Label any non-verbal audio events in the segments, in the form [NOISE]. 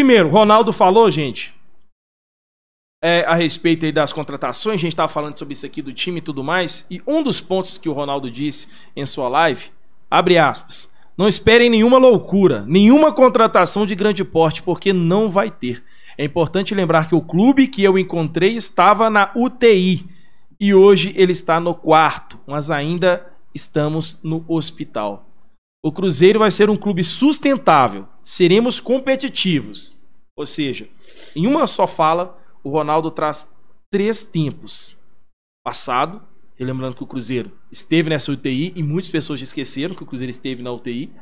Primeiro, Ronaldo falou, gente, é, a respeito aí das contratações, a gente estava falando sobre isso aqui do time e tudo mais, e um dos pontos que o Ronaldo disse em sua live, abre aspas, não esperem nenhuma loucura, nenhuma contratação de grande porte, porque não vai ter. É importante lembrar que o clube que eu encontrei estava na UTI e hoje ele está no quarto, mas ainda estamos no hospital. O Cruzeiro vai ser um clube sustentável, seremos competitivos. Ou seja, em uma só fala, o Ronaldo traz três tempos. Passado, lembrando que o Cruzeiro esteve nessa UTI e muitas pessoas já esqueceram que o Cruzeiro esteve na UTI.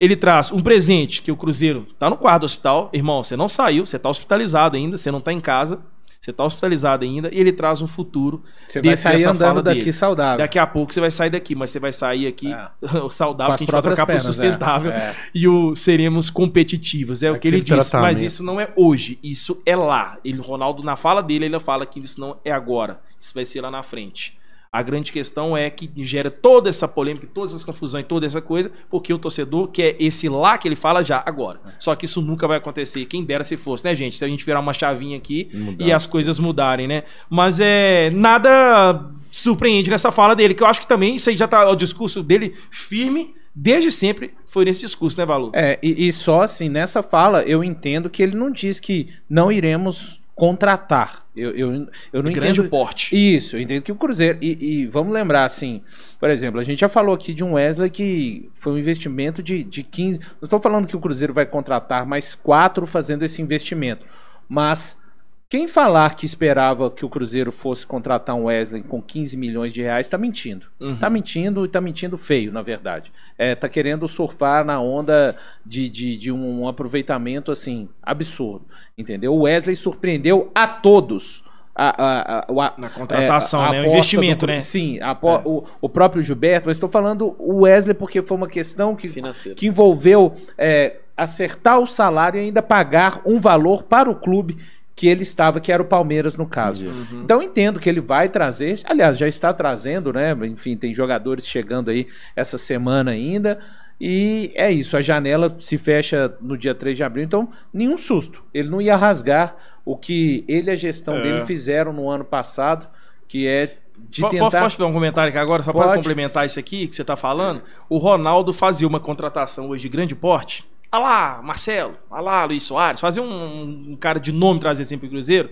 Ele traz um presente que o Cruzeiro está no quarto do hospital. Irmão, você não saiu, você está hospitalizado ainda, você não está em casa. Você está hospitalizado ainda e ele traz um futuro. Você vai sair andando daqui dele. saudável. Daqui a pouco você vai sair daqui, mas você vai sair aqui é. [LAUGHS] saudável, que a gente vai trocar pernas, por é. sustentável é. e o seremos competitivos. É Aquele o que ele tratamento. mas isso não é hoje, isso é lá. Ele, Ronaldo, na fala dele, ele fala que isso não é agora, isso vai ser lá na frente. A grande questão é que gera toda essa polêmica, todas essas confusões, toda essa coisa, porque o torcedor quer esse lá que ele fala já agora. É. Só que isso nunca vai acontecer. Quem dera se fosse, né, gente? Se a gente virar uma chavinha aqui Mudar. e as coisas mudarem, né? Mas é nada surpreende nessa fala dele, que eu acho que também isso aí já tá o discurso dele firme desde sempre foi nesse discurso, né, Valor? É, e, e, só assim, nessa fala, eu entendo que ele não diz que não iremos contratar. Eu, eu, eu não entendo. Grande porte. Isso, eu entendo que o Cruzeiro. E, e, vamos lembrar, assim, por exemplo, a gente já falou aqui de um Wesley que foi um investimento de, de 15. Não estou falando que o Cruzeiro vai contratar mais quatro fazendo esse investimento, mas quem falar que esperava que o Cruzeiro fosse contratar um Wesley com 15 milhões de reais está mentindo. Está uhum. Tá mentindo e está mentindo feio, na verdade. Está é, tá querendo surfar na onda de, de, de, um aproveitamento assim absurdo, entendeu? O Wesley surpreendeu a todos. A, a, a, na contratação, é, né? O investimento, do, né? Sim, é. o, o, próprio Gilberto, mas estou falando o Wesley porque foi uma questão que, que envolveu é, acertar o salário e ainda pagar um valor para o clube que ele estava, que era o Palmeiras no caso. Uhum. Então entendo que ele vai trazer, aliás, já está trazendo, né? Enfim, tem jogadores chegando aí essa semana ainda. E é isso, a janela se fecha no dia 3 de abril, então nenhum susto. Ele não ia rasgar o que ele e a gestão é. dele fizeram no ano passado, que é de tentar... Posso dar um comentário aqui agora, só para complementar isso aqui que você está falando? O Ronaldo fazia uma contratação hoje de grande porte, Alá, tá Marcelo, alá, tá Luiz Soares, fazer um, um cara de nome trazer sempre o Cruzeiro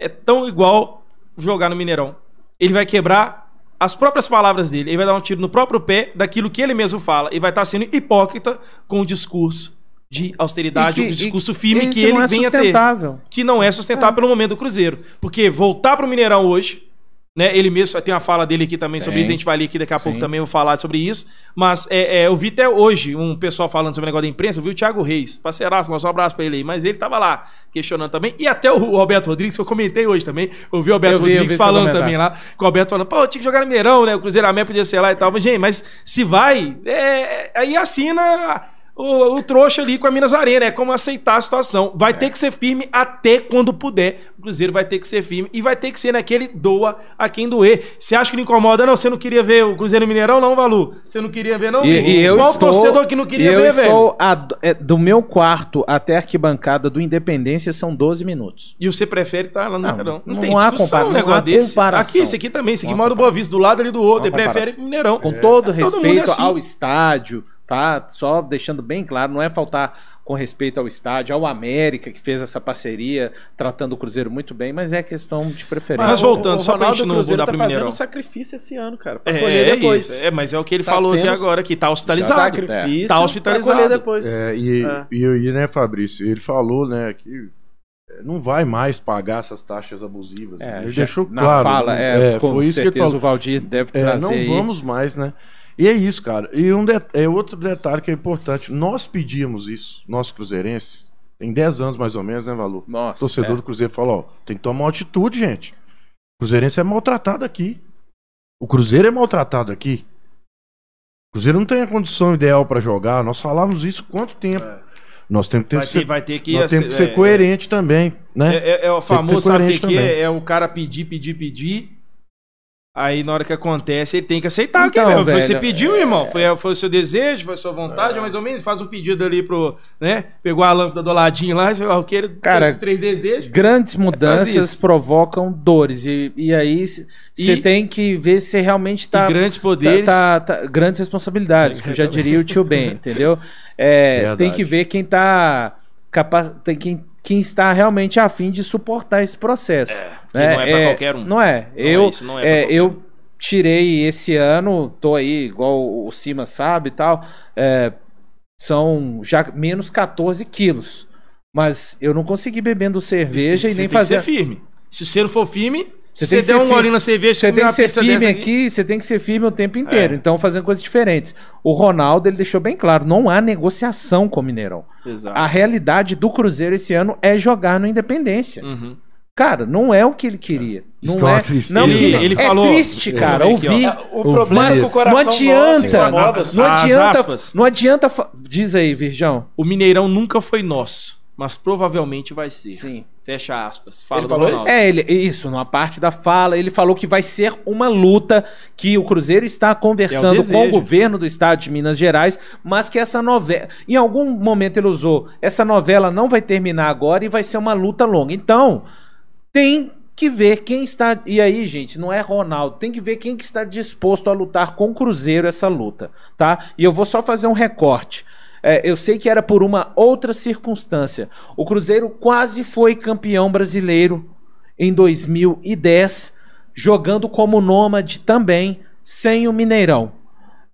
é tão igual jogar no Mineirão. Ele vai quebrar as próprias palavras dele, ele vai dar um tiro no próprio pé daquilo que ele mesmo fala e vai estar tá sendo hipócrita com o discurso de austeridade, o um discurso firme que, que ele, que ele é vem a ter, que não é sustentável é. pelo momento do Cruzeiro, porque voltar para o Mineirão hoje né? Ele mesmo tem uma fala dele aqui também tem. sobre isso, a gente vai ali aqui daqui a Sim. pouco também vou falar sobre isso. Mas é, é, eu vi até hoje um pessoal falando sobre o negócio da imprensa, eu vi o Thiago Reis, parceiraço, nosso um abraço pra ele aí, mas ele tava lá questionando também. E até o Roberto Rodrigues, que eu comentei hoje também, eu vi o Roberto vi, Rodrigues falando também lá, com o Roberto falando, pô, tinha que jogar no Mineirão, né? O Cruzeiro Amé podia ser lá e tal. Mas, gente, mas se vai, é, é aí assina o, o trouxa ali com a Minas Arena. É como aceitar a situação. Vai é. ter que ser firme até quando puder. O Cruzeiro vai ter que ser firme e vai ter que ser naquele doa a quem doer. Você acha que não incomoda, não? Você não queria ver o Cruzeiro Mineirão, não, Valu? Você não queria ver, não? E, e eu Qual estou, torcedor que não queria eu ver, estou velho? A, é, do meu quarto até a arquibancada do Independência são 12 minutos. E você prefere estar tá lá no Não, Mineirão? Não, não tem há discussão um negócio desse. Comparação. Aqui, esse aqui também. Esse aqui mora do Boa Vista, do lado ali do outro. Ele prefere Mineirão. Com é. todo é. respeito assim. ao estádio tá? Só deixando bem claro, não é faltar com respeito ao estádio, ao América que fez essa parceria, tratando o Cruzeiro muito bem, mas é questão de preferência. Mas voltando, o, o só pra gente não mudar tá pro Mineirão. um sacrifício esse ano, cara, pra é, colher é depois. Isso. É, mas é o que ele tá falou aqui agora, que tá hospitalizado. É. Sacrifício tá hospitalizado. colher depois. É, e, é. E, e, né, Fabrício, ele falou, né, que é, não vai mais pagar essas taxas abusivas. É, ele já, deixou claro. Na fala, né? é, foi isso certeza, que ele falou. o Valdir deve trazer. não vamos mais, né? E é isso, cara. E um é outro detalhe que é importante. Nós pedimos isso, nosso Cruzeirense, tem 10 anos mais ou menos, né, Valor? Nossa, Torcedor é. do Cruzeiro falou, ó, tem que tomar atitude, gente. O cruzeirense é maltratado aqui. O Cruzeiro é maltratado aqui. O Cruzeiro não tem a condição ideal para jogar. Nós falávamos isso quanto tempo? É. Nós temos que, ter vai, ser, ter, vai ter que, nós temos que ser é, é, coerente também, né? É, é, é o famoso, sabe que, que é? o cara pedir, pedir, pedir Aí na hora que acontece, ele tem que aceitar então, aqui, velho. Você pediu, é... irmão. É. Foi, é, foi o seu desejo, foi a sua vontade, é... mais ou menos. Faz um pedido ali pro. né? Pegou a lâmpada do ladinho lá, o que ele Cara, três desejos. Grandes é mudanças provocam dores. E, e aí você tem que ver se realmente tá. grandes tá, poderes. Tá, tá, tá, grandes responsabilidades, que eu já diria o tio Ben, entendeu? É, [LAUGHS] tem que ver quem tá. Capaz, tem quem quem está realmente afim de suportar esse processo. É, né? não é, né? é para qualquer um. Não é. eu, não é, é eu tirei esse ano, tô aí, igual o Cima sabe e tal, é, são já menos 14 quilos. Mas eu não consegui bebendo cerveja e nem fazer. Tem que ser firme. Se você não for firme, você, você deu um golinho na cerveja, você tem que ser firme aqui, você tem que ser firme o tempo é. inteiro. É. Então, fazendo coisas diferentes. O Ronaldo, ele deixou bem claro, não há negociação com o Mineirão. Exato. A realidade do Cruzeiro esse ano é jogar no Independência. Uhum. Cara, não é o que ele queria. Não é. é- não, ele, ele é falou, triste, cara. Ouvi. O problema mas é o coração não adianta. Nosso, não, não adianta. Não adianta. Diz aí, Virgão. O Mineirão nunca foi nosso, mas provavelmente vai ser. Sim. Fecha aspas. Fala ele falou É, ele, isso, numa parte da fala, ele falou que vai ser uma luta que o Cruzeiro está conversando é o com o governo do estado de Minas Gerais, mas que essa novela, em algum momento ele usou, essa novela não vai terminar agora e vai ser uma luta longa. Então, tem que ver quem está, e aí, gente, não é Ronaldo, tem que ver quem que está disposto a lutar com o Cruzeiro essa luta, tá? E eu vou só fazer um recorte. É, eu sei que era por uma outra circunstância. O Cruzeiro quase foi campeão brasileiro em 2010, jogando como nômade também, sem o Mineirão.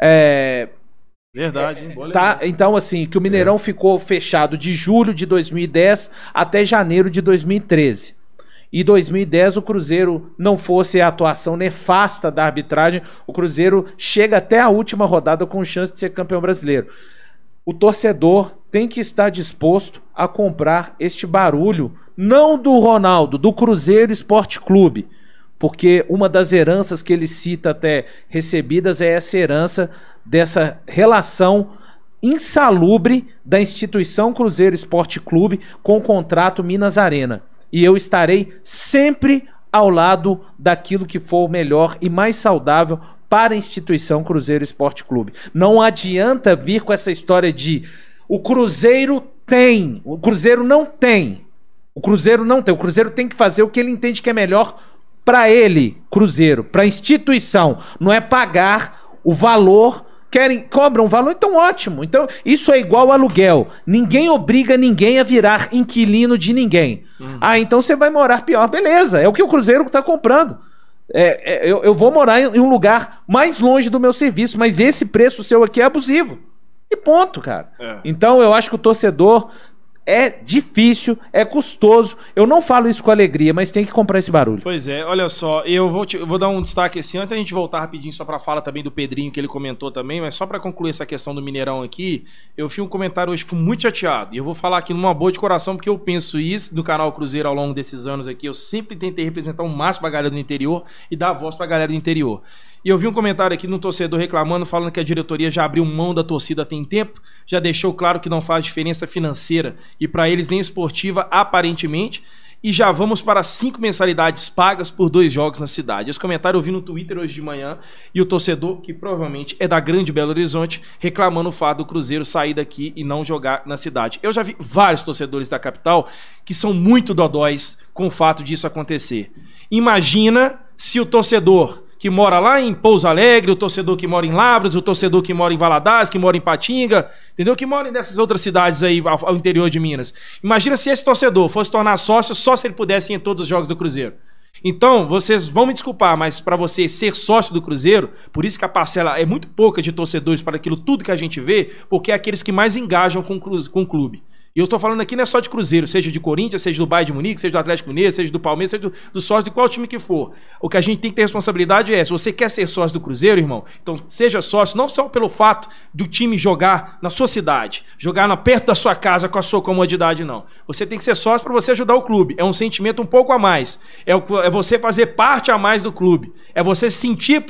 É, Verdade, hein? tá, então, assim, que o Mineirão é. ficou fechado de julho de 2010 até janeiro de 2013. E 2010 o Cruzeiro não fosse a atuação nefasta da arbitragem, o Cruzeiro chega até a última rodada com chance de ser campeão brasileiro o torcedor tem que estar disposto a comprar este barulho, não do Ronaldo, do Cruzeiro Esporte Clube. Porque uma das heranças que ele cita até recebidas é essa herança dessa relação insalubre da instituição Cruzeiro Esporte Clube com o contrato Minas Arena. E eu estarei sempre ao lado daquilo que for melhor e mais saudável para a instituição Cruzeiro Esporte Clube. Não adianta vir com essa história de o Cruzeiro tem, o Cruzeiro não tem. O Cruzeiro não tem, o Cruzeiro tem que fazer o que ele entende que é melhor para ele, Cruzeiro, para a instituição, não é pagar o valor querem cobram um valor, então ótimo. Então, isso é igual aluguel. Ninguém obriga ninguém a virar inquilino de ninguém. Uhum. Ah, então você vai morar pior, beleza. É o que o Cruzeiro está comprando. É, é, eu, eu, vou morar em, em um lugar mais longe do meu serviço, mas esse preço seu aqui é abusivo. E ponto, cara. É. Então eu acho que o torcedor é difícil, é custoso. Eu não falo isso com alegria, mas tem que comprar esse barulho. Pois é, olha só, eu vou, te, eu vou dar um destaque assim, antes da gente voltar rapidinho só para fala também do Pedrinho que ele comentou também, mas só para concluir essa questão do Mineirão aqui, eu fiz um comentário hoje tipo, muito chateado. E eu vou falar aqui numa boa de coração porque eu penso isso no canal Cruzeiro ao longo desses anos aqui, eu sempre tentei representar o máximo a galera do interior e dar voz para a galera do interior. E eu vi um comentário aqui de um torcedor reclamando, falando que a diretoria já abriu mão da torcida tem tempo, já deixou claro que não faz diferença financeira e para eles nem esportiva, aparentemente. E já vamos para cinco mensalidades pagas por dois jogos na cidade. Esse comentário eu vi no Twitter hoje de manhã e o torcedor, que provavelmente é da Grande Belo Horizonte, reclamando o fato do Cruzeiro sair daqui e não jogar na cidade. Eu já vi vários torcedores da capital que são muito dodóis com o fato disso acontecer. Imagina se o torcedor que mora lá em Pouso Alegre, o torcedor que mora em Lavras, o torcedor que mora em Valadares, que mora em Patinga, entendeu? Que mora nessas outras cidades aí ao, ao interior de Minas. Imagina se esse torcedor fosse tornar sócio só se ele pudesse ir em todos os jogos do Cruzeiro. Então, vocês vão me desculpar, mas para você ser sócio do Cruzeiro, por isso que a parcela é muito pouca de torcedores para aquilo tudo que a gente vê, porque é aqueles que mais engajam com, o clube. E eu estou falando aqui não é só de Cruzeiro, seja de Corinthians, seja do Bayern de Munique, seja do Atlético Mineiro, seja do Palmeiras, seja do, do sócio, de qual time que for. O que a gente tem que ter responsabilidade é, se você quer ser sócio do Cruzeiro, irmão, então seja sócio, não só pelo fato do time jogar na sua cidade, jogar na, perto da sua casa com a sua comodidade, não. Você tem que ser sócio para você ajudar o clube. É um sentimento um pouco a mais. É, o, é você fazer parte a mais do clube. É você sentir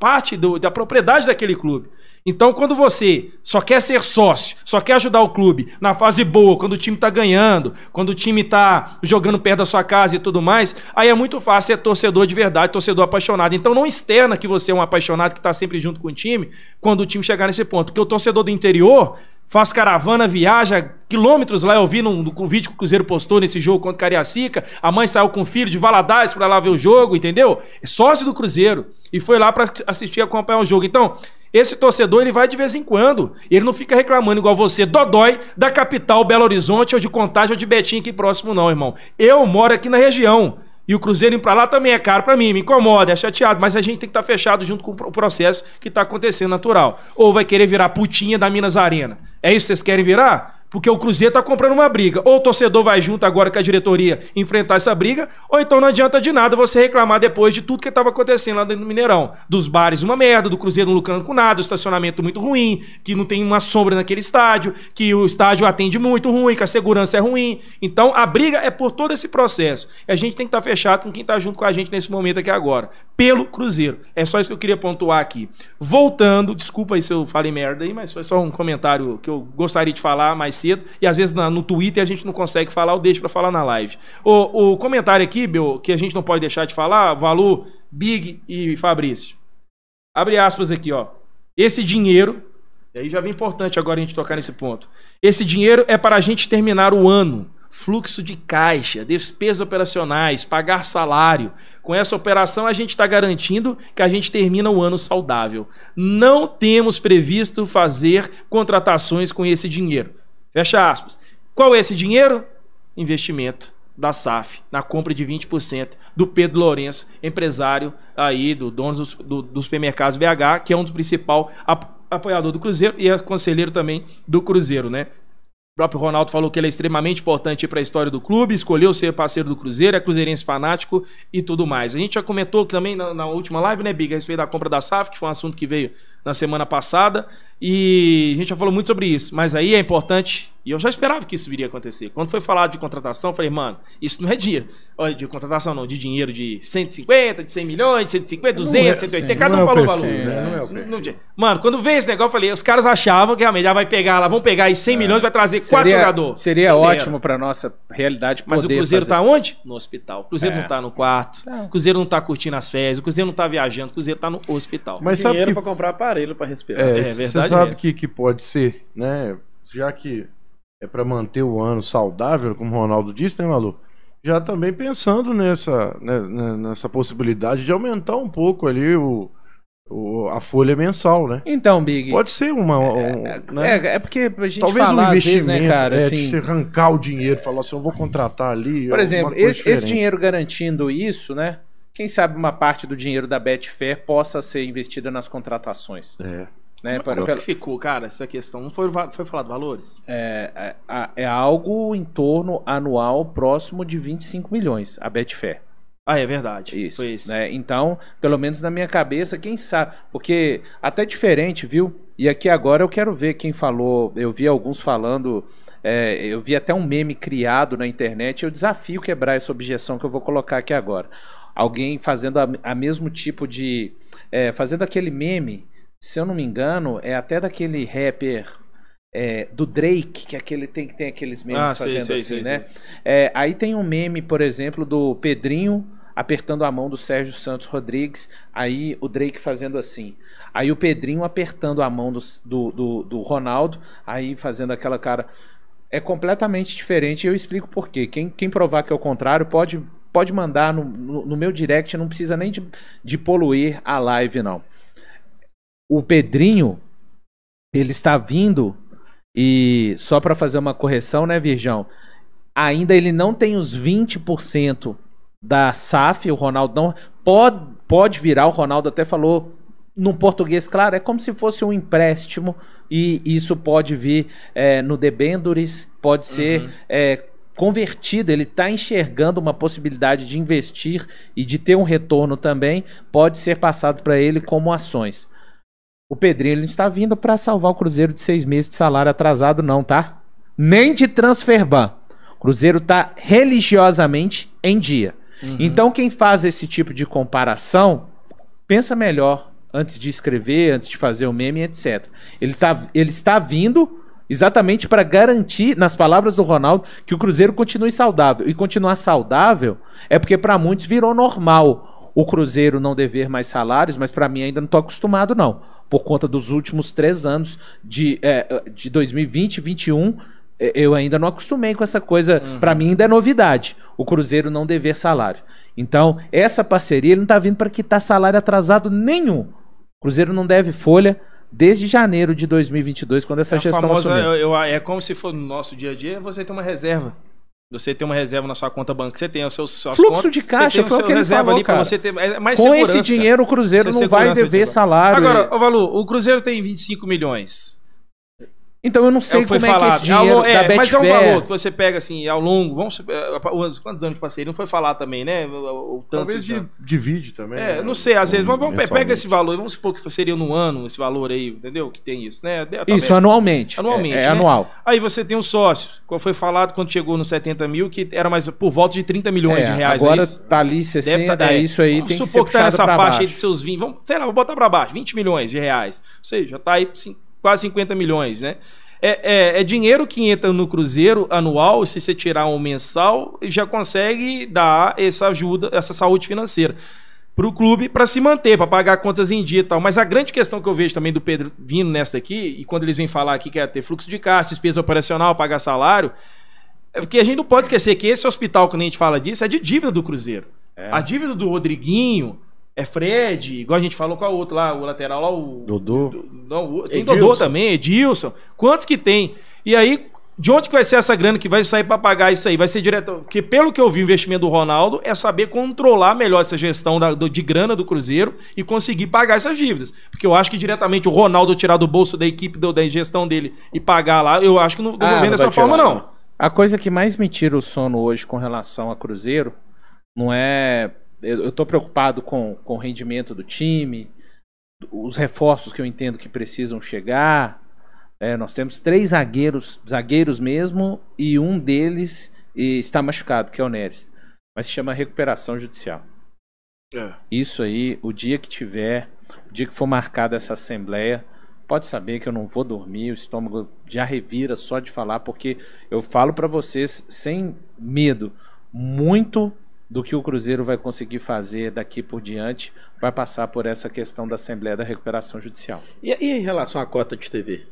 parte do, da propriedade daquele clube. Então, quando você só quer ser sócio, só quer ajudar o clube na fase boa, quando o time está ganhando, quando o time está jogando perto da sua casa e tudo mais, aí é muito fácil ser é torcedor de verdade, torcedor apaixonado. Então, não externa que você é um apaixonado que está sempre junto com o time quando o time chegar nesse ponto. Porque o torcedor do interior faz caravana, viaja quilômetros lá. Eu vi no, no vídeo que o Cruzeiro postou nesse jogo contra o Cariacica. A mãe saiu com o filho de Valadares para lá ver o jogo, entendeu? É sócio do Cruzeiro e foi lá para assistir e acompanhar o jogo. Então, esse torcedor ele vai de vez em quando. Ele não fica reclamando igual você, Dodói, da capital Belo Horizonte, ou de Contagem, ou de Betim, aqui próximo, não, irmão. Eu moro aqui na região. E o Cruzeiro ir para lá também é caro para mim, me incomoda, é chateado, mas a gente tem que estar tá fechado junto com o processo que está acontecendo natural. Ou vai querer virar putinha da Minas Arena. É isso que vocês querem virar? Porque o Cruzeiro está comprando uma briga. Ou o torcedor vai junto agora com a diretoria enfrentar essa briga, ou então não adianta de nada você reclamar depois de tudo que estava acontecendo lá dentro do Mineirão. Dos bares uma merda, do Cruzeiro não lucrando com nada, o estacionamento muito ruim, que não tem uma sombra naquele estádio, que o estádio atende muito ruim, que a segurança é ruim. Então a briga é por todo esse processo. E a gente tem que estar tá fechado com quem está junto com a gente nesse momento aqui agora. Pelo Cruzeiro. É só isso que eu queria pontuar aqui. Voltando, desculpa aí se eu falei merda aí, mas foi só um comentário que eu gostaria de falar, mas cedo. E às vezes na, no Twitter a gente não consegue falar, eu deixo para falar na live. O, o comentário aqui, meu, que a gente não pode deixar de falar, Valu, Big e Fabrício. Abre aspas aqui, ó. Esse dinheiro. E aí já vem importante agora a gente tocar nesse ponto. Esse dinheiro é para a gente terminar o ano fluxo de caixa, despesas operacionais, pagar salário. Com essa operação, a gente está garantindo que a gente termina o ano saudável. Não temos previsto fazer contratações com esse dinheiro. Fecha aspas. Qual é esse dinheiro? Investimento da SAF na compra de 20% do Pedro Lourenço, empresário aí do dono dos do, do supermercados BH, que é um dos principais apoiadores do Cruzeiro e é conselheiro também do Cruzeiro, né? O próprio Ronaldo falou que ele é extremamente importante para a história do clube, escolheu ser parceiro do Cruzeiro, é cruzeirense fanático e tudo mais. A gente já comentou também na, na última live, né, Big, a respeito da compra da SAF, que foi um assunto que veio na semana passada, e a gente já falou muito sobre isso, mas aí é importante e eu já esperava que isso viria a acontecer. Quando foi falado de contratação, eu falei, mano, isso não é dia. Olha, de contratação não, de dinheiro de 150, de 100 milhões, de 150, 200, 180. cada um falou é o valor. Né? É mano, quando veio esse negócio, eu falei, os caras achavam que realmente já vai pegar lá, vão pegar aí 100 é. milhões, vai trazer seria, quatro jogadores. Seria ótimo para nossa realidade poder Mas o Cruzeiro fazer... tá onde? No hospital. O Cruzeiro é. não tá no quarto, o Cruzeiro não tá curtindo as férias, o Cruzeiro não tá viajando, o Cruzeiro tá no hospital. Mas sabe dinheiro que... para comprar aparelho para respirar. É, é verdade. Você sabe o que, que pode ser, né? Já que é para manter o ano saudável, como o Ronaldo disse, né, Malu? Já também pensando nessa, né, né, nessa possibilidade de aumentar um pouco ali o, o, a folha mensal, né? Então, Big. Pode ser uma. É, um, é, né? é, é, porque a gente Talvez falar, um investimento, vezes, né, cara? É, assim, de arrancar o dinheiro, falar assim, eu vou contratar ali. Por exemplo, esse, esse, dinheiro garantindo isso, né? Quem sabe uma parte do dinheiro da Betfair possa ser investida nas contratações. É. Né, Mas pelo, é que ficou, cara, essa questão não foi, foi falado valores? É, é, é, algo em torno anual próximo de 25 milhões, a Betfair. Ah, é verdade. Isso. isso. Né? Então, pelo menos na minha cabeça, quem sabe. Porque até diferente, viu? E aqui agora eu quero ver quem falou. Eu vi alguns falando. É, eu vi até um meme criado na internet. Eu desafio quebrar essa objeção que eu vou colocar aqui agora. Alguém fazendo a, mesmo tipo de. É, fazendo aquele meme se eu não me engano, é até daquele rapper é, do Drake, que é aquele tem que tem aqueles memes ah, fazendo assim, né? é, aí tem um meme, por exemplo, do Pedrinho apertando a mão do Sérgio Santos Rodrigues, aí o Drake fazendo assim. Aí o Pedrinho apertando a mão do, do, do, do Ronaldo, aí fazendo aquela cara. É completamente diferente e eu explico por quê. Quem, quem provar que é o contrário pode, pode mandar no, no, no meu direct, não precisa nem de, de poluir a live, não o Pedrinho, ele está vindo e só para fazer uma correção, né, Virgão? Ainda ele não tem os 20% da SAF, o Ronaldo não pode, pode virar, o Ronaldo até falou no português, claro, é como se fosse um empréstimo e isso pode vir é, no debêndures, pode ser uhum. é, convertido, ele está enxergando uma possibilidade de investir e de ter um retorno também, pode ser passado para ele como ações. O Pedrinho não está vindo para salvar o Cruzeiro de seis meses de salário atrasado, não, tá? Nem de transfer ban. O Cruzeiro tá religiosamente em dia. Uhum. Então, quem faz esse tipo de comparação, pensa melhor antes de escrever, antes de fazer o meme, etc. Ele, tá, ele está vindo exatamente para garantir, nas palavras do Ronaldo, que o Cruzeiro continue saudável. E continuar saudável é porque para muitos virou normal o Cruzeiro não dever mais salários, mas para mim ainda não estou acostumado, não por conta dos últimos três anos de, é, de 2020 e 2021. É, eu ainda não acostumei com essa coisa. Uhum. Para mim ainda é novidade. O Cruzeiro não dever salário. Então, essa parceria ele não está vindo para quitar salário atrasado nenhum. O Cruzeiro não deve folha desde janeiro de 2022, quando essa é gestão famosa, assumiu. Eu, eu, é como se for no nosso dia a dia, você tem uma reserva. Você tem uma reserva na sua conta banca, você tem o seu fluxo contas, de caixa, você tem foi o que reserva falou, ali para você ter é mais Com esse dinheiro o Cruzeiro é não vai dever salário. Agora, Valu, o Cruzeiro tem 25 milhões. Então eu não sei é como falado. é que esse é dinheiro é, da Mas é um valor que você pega assim, ao longo, vamos, é, quantos anos de parceria? Não foi falar também, né? O, o tanto, Talvez de, divide também. É, né? não sei, às um, vezes, vamos, pega esse valor, vamos supor que seria no ano esse valor aí, entendeu? Que tem isso, né? Talvez, isso, anualmente. Anualmente, É, é né? anual. Aí você tem um sócio, foi falado quando chegou nos 70 mil, que era mais por volta de 30 milhões é, de reais. Agora é tá ali 60, tá, é, isso aí vamos tem supor que, que tá nessa faixa baixo. aí de seus 20, vamos, sei lá, vou botar para baixo, 20 milhões de reais. Ou seja, já tá aí... Sim, quase 50 milhões, né? É, é, é, dinheiro que entra no Cruzeiro anual, se você tirar um mensal, já consegue dar essa ajuda, essa saúde financeira para o clube para se manter, para pagar contas em dia e tal. Mas a grande questão que eu vejo também do Pedro vindo nessa aqui, e quando eles vêm falar aqui que é ter fluxo de caixa, despesa operacional, pagar salário, é porque a gente não pode esquecer que esse hospital, quando a gente fala disso, é de dívida do Cruzeiro. É. A dívida do Rodriguinho, é Fred, igual a gente falou com a outra lá, o lateral lá, o. Dodô. não, o, tem Edilson. Dodô também, Edilson. Quantos que tem? E aí, de onde que vai ser essa grana que vai sair para pagar isso aí? Vai ser direto. Porque, pelo que eu vi, o investimento do Ronaldo é saber controlar melhor essa gestão da, do, de grana do Cruzeiro e conseguir pagar essas dívidas. Porque eu acho que diretamente o Ronaldo tirar do bolso da equipe, do, da gestão dele e pagar lá, eu acho que não, não ah, vem dessa forma, não. A coisa que mais me tira o sono hoje com relação a Cruzeiro não é eu estou preocupado com, com o rendimento do time, os reforços que eu entendo que precisam chegar. É, nós temos três zagueiros, zagueiros mesmo, e um deles está machucado, que é o Neres. Mas se chama recuperação judicial. É. Isso aí, o dia que tiver, o dia que for marcada essa assembleia, pode saber que eu não vou dormir, o estômago já revira só de falar, porque eu falo para vocês sem medo. Muito do que o Cruzeiro vai conseguir fazer daqui por diante vai passar por essa questão da Assembleia da Recuperação Judicial. E, e em relação à cota de TV?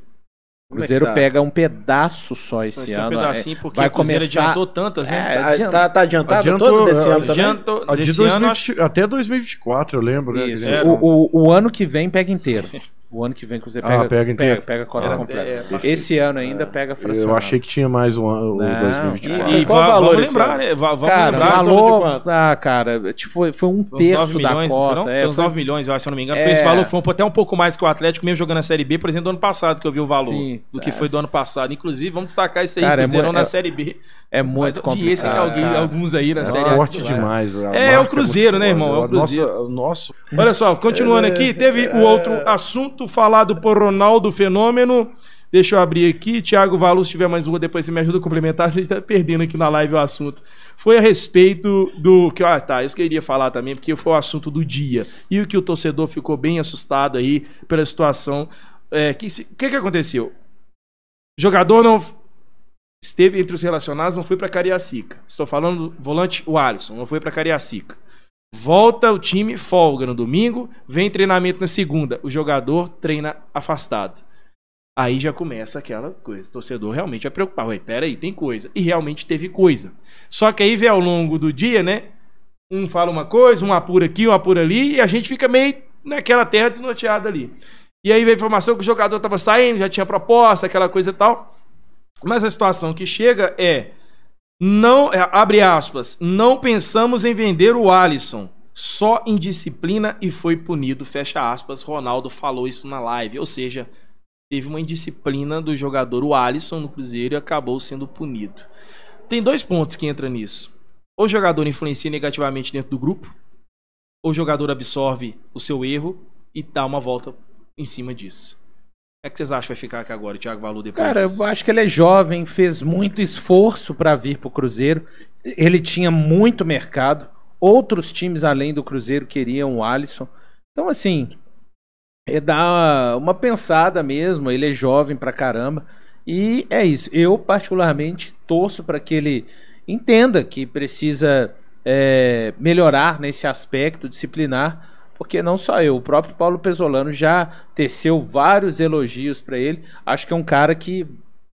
O é Cruzeiro é pega um pedaço só esse vai ano. Um pedacinho, é, porque vai o Cruzeiro começar... adiantou tantas, né? É, é tá, adianta... tá, tá, adiantado adiantou, todo desse ano adiantou, também? 2020, ano... Até 2024, eu lembro. Né? O, o, o ano que vem pega inteiro. [LAUGHS] O ano que vem que você pega, ah, pega, pega, pega a cota ah, completa. É, Esse ano ainda pega é, fracionado. Eu achei que tinha mais um ano, o 2024. E, e qual valor lembrar, né? Vamos cara, lembrar valor, Ah, cara, tipo, foi um foi terço milhões, da cota. É, não? Foi uns 9 milhões, eu acho, se eu não me engano. É... Foi esse valor, foi até um pouco mais que o Atlético, mesmo jogando na Série B, por exemplo, do ano passado, que eu vi o valor Sim, do que é... foi do ano passado. Inclusive, vamos destacar isso aí, cara, é, na é- Série B. É muito complicado. esse ah, alguns aí na é Série A. forte demais. É, o Cruzeiro, né, irmão? É o Cruzeiro. Nosso... Olha só, continuando aqui, teve o outro assunto falado por Ronaldo Fenômeno. Deixa eu abrir aqui. Tiago Valo, se tiver mais uma, depois você me ajuda a complementar. [LAUGHS] Você está perdendo aqui na live o assunto. Foi a respeito do que. Ah, tá. Eu queria falar também, porque foi o assunto do dia. E o que o torcedor ficou bem assustado aí pela situação. O é, que, que, que aconteceu? O jogador não esteve entre os relacionados, não foi para Cariacica. Estou falando volante o Alisson, não foi para Cariacica. Volta o time, folga no domingo, vem treinamento na segunda. O jogador treina afastado. Aí já começa aquela coisa. O torcedor realmente vai preocupar. Ué, peraí, tem coisa. E realmente teve coisa. Só que aí vem ao longo do dia, né? Um fala uma coisa, um apura aqui, um apura ali, e a gente fica meio naquela terra desnorteada ali. E aí vem a informação que o jogador estava saindo, já tinha proposta, aquela coisa e tal. Mas a situação que chega é não, é, abre aspas, não pensamos em vender o Alisson, só indisciplina e foi punido, fecha aspas. Ronaldo falou isso na live, ou seja, teve uma indisciplina do jogador o Alisson no Cruzeiro e acabou sendo punido. Tem dois pontos que entram nisso. Ou o jogador influencia negativamente dentro do grupo, ou o jogador absorve o seu erro e dá uma volta em cima disso é que vocês acham que vai ficar aqui agora, o Thiago Valu depois? Cara, disso? eu acho que ele é jovem, fez muito esforço para vir para o Cruzeiro. Ele tinha muito mercado. Outros times além do Cruzeiro queriam o Alisson. Então, assim, é dar uma pensada mesmo. Ele é jovem pra caramba. E é isso. Eu, particularmente, torço para que ele entenda que precisa é, melhorar nesse aspecto disciplinar porque não só eu, o próprio Paulo Pesolano já teceu vários elogios para ele. Acho que é um cara que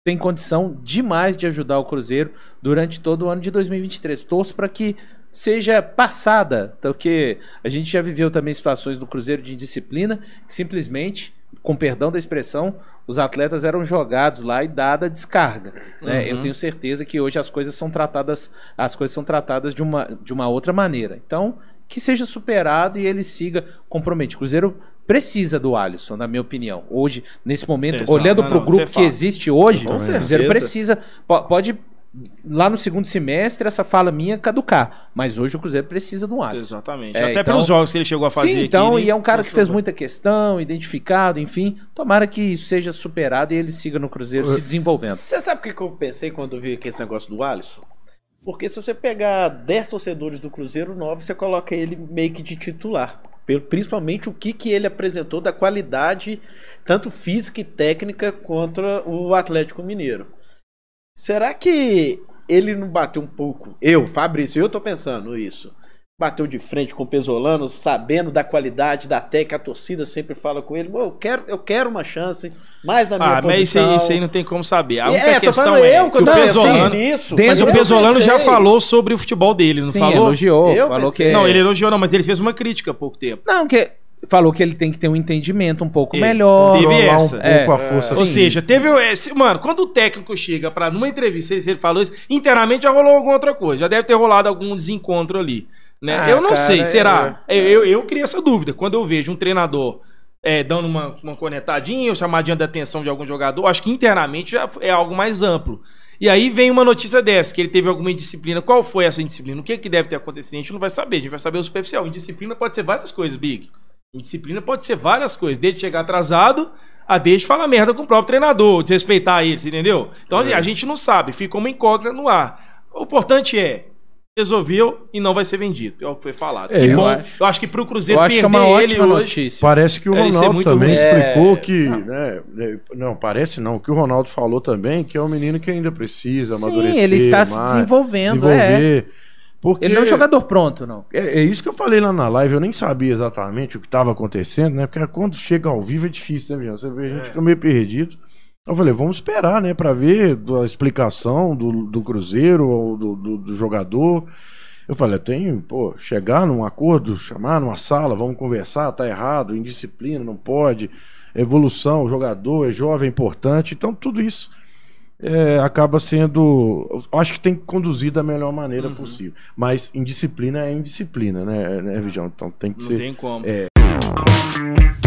tem condição demais de ajudar o Cruzeiro durante todo o ano de 2023. Torço para que seja passada, porque a gente já viveu também situações do Cruzeiro de indisciplina, que simplesmente, com perdão da expressão, os atletas eram jogados lá e dada a descarga. Né? Uhum. Eu tenho certeza que hoje as coisas são tratadas, as coisas são tratadas de uma, de uma outra maneira. Então, que seja superado e ele siga comprometido. O Cruzeiro precisa do Alisson, na minha opinião. Hoje, nesse momento, Exato. olhando para o grupo é que existe hoje, o Cruzeiro precisa. Pode. Lá no segundo semestre, essa fala minha caducar. Mas hoje o Cruzeiro precisa do Alisson. Exatamente. É, Até então, pelos jogos que ele chegou a fazer. Sim, então, aqui, e é um cara que fez muita questão, identificado, enfim. Tomara que isso seja superado e ele siga no Cruzeiro se desenvolvendo. Você sabe o que eu pensei quando vi esse negócio do Alisson? Porque se você pegar 10 torcedores do Cruzeiro, 9 você coloca ele meio que de titular. Principalmente o que, que ele apresentou da qualidade, tanto física e técnica, contra o Atlético Mineiro. Será que ele não bateu um pouco? Eu, Fabrício, eu tô pensando isso bateu de frente com o Pesolano, sabendo da qualidade da técnica, a torcida sempre fala com ele, eu quero, eu quero uma chance, mais na minha ah, posição. mas isso aí, não tem como saber. A é, única é, questão é eu, que o Pesolano, nisso, mas o Pesolano já falou sobre o futebol dele, não Sim, falou? elogiou, eu falou que... Não, ele elogiou não, mas ele fez uma crítica há pouco tempo. Não, que falou que ele tem que ter um entendimento um pouco e melhor. Teve essa. Um é, a força. É. Ou seja, teve esse. Mano, quando o técnico chega para numa entrevista, ele falou isso, internamente já rolou alguma outra coisa. Já deve ter rolado algum desencontro ali. Né? Ah, eu não cara, sei, será? É, é. Eu, eu, eu crio essa dúvida. Quando eu vejo um treinador é, dando uma, uma conectadinha, ou chamadinha da atenção de algum jogador, acho que internamente já é algo mais amplo. E aí vem uma notícia dessa, que ele teve alguma indisciplina. Qual foi essa indisciplina? O que, é que deve ter acontecido? A gente não vai saber, a gente vai saber o superficial. Indisciplina pode ser várias coisas, Big. Indisciplina pode ser várias coisas, desde chegar atrasado a desde falar merda com o próprio treinador, desrespeitar ele, entendeu? Então assim, é. a gente não sabe, fica uma incógnita no ar. O importante é, resolveu e não vai ser vendido. É o que foi falado. É, que eu, acho, eu acho que para o Cruzeiro é perder é ele hoje... Notícia. Parece que o Ronaldo também explicou é. que... Não. Né, é, não, parece não. O que o Ronaldo falou também, que é um menino que ainda precisa Sim, amadurecer. ele está mais, se desenvolvendo. Desenvolver. É. Porque ele não é um jogador pronto, não. É, é, isso que eu falei lá na live, eu nem sabia exatamente o que estava acontecendo, né? Porque quando chega ao vivo é difícil, né, Jean? Você vê, a gente fica meio perdido. Eu falei, vamos esperar, né, para ver a explicação do, do Cruzeiro ou do, do, do jogador. Eu falei, tem, pô, chegar num acordo, chamar numa sala, vamos conversar, tá errado, indisciplina, não pode, evolução, jogador, é jovem, importante. Então, tudo isso é, acaba sendo. Acho que tem que conduzir da melhor maneira uhum. possível. Mas indisciplina é indisciplina, né, né Vijão? Então tem que não ser. Não tem como. É...